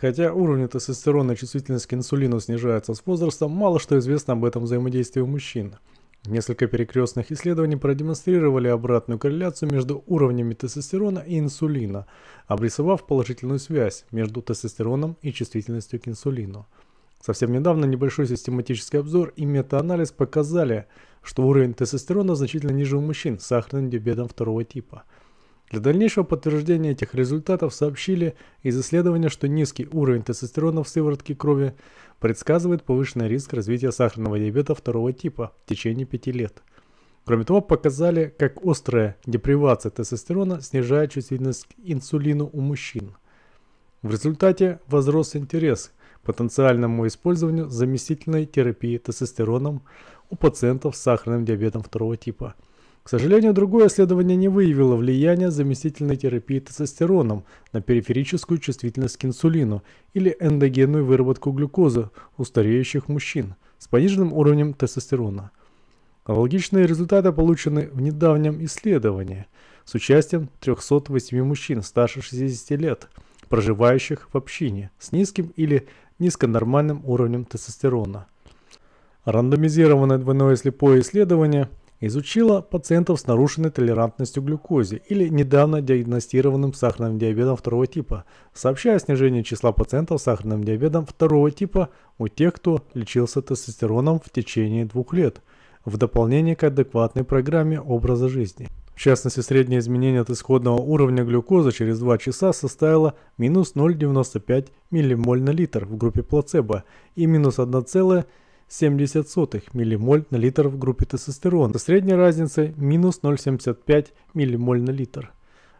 Хотя уровни тестостерона и чувствительность к инсулину снижаются с возрастом, мало что известно об этом взаимодействии у мужчин. Несколько перекрестных исследований продемонстрировали обратную корреляцию между уровнями тестостерона и инсулина, обрисовав положительную связь между тестостероном и чувствительностью к инсулину. Совсем недавно небольшой систематический обзор и метаанализ показали, что уровень тестостерона значительно ниже у мужчин с сахарным диабетом второго типа – для дальнейшего подтверждения этих результатов сообщили из исследования, что низкий уровень тестостерона в сыворотке крови предсказывает повышенный риск развития сахарного диабета второго типа в течение 5 лет. Кроме того, показали, как острая депривация тестостерона снижает чувствительность к инсулину у мужчин. В результате возрос интерес к потенциальному использованию заместительной терапии тестостероном у пациентов с сахарным диабетом второго типа – к сожалению, другое исследование не выявило влияния заместительной терапии тестостероном на периферическую чувствительность к инсулину или эндогенную выработку глюкозы у стареющих мужчин с пониженным уровнем тестостерона. Аналогичные результаты получены в недавнем исследовании с участием 308 мужчин старше 60 лет, проживающих в общине с низким или низконормальным уровнем тестостерона. Рандомизированное двойное слепое исследование – изучила пациентов с нарушенной толерантностью к глюкозе или недавно диагностированным сахарным диабетом второго типа, сообщая о снижении числа пациентов с сахарным диабетом второго типа у тех, кто лечился тестостероном в течение двух лет, в дополнение к адекватной программе образа жизни. В частности, среднее изменение от исходного уровня глюкозы через 2 часа составило минус 0,95 ммоль на литр в группе плацебо и минус 1,5 0,70 ммоль на литр в группе тестостерона, со средней разницей минус 0,75 ммоль на литр.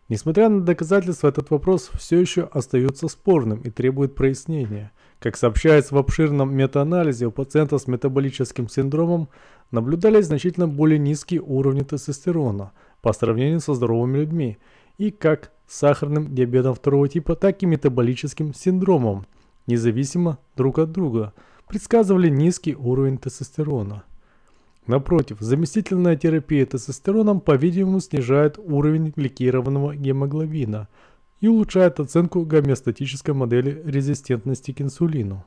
Несмотря на доказательства, этот вопрос все еще остается спорным и требует прояснения. Как сообщается в обширном метаанализе, у пациента с метаболическим синдромом наблюдались значительно более низкие уровни тестостерона по сравнению со здоровыми людьми и как с сахарным диабетом второго типа, так и метаболическим синдромом, независимо друг от друга – предсказывали низкий уровень тестостерона. Напротив, заместительная терапия тестостероном, по-видимому, снижает уровень гликированного гемоглобина и улучшает оценку гомеостатической модели резистентности к инсулину.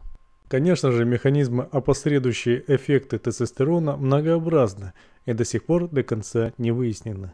Конечно же, механизмы, опосредующие эффекты тестостерона, многообразны и до сих пор до конца не выяснены.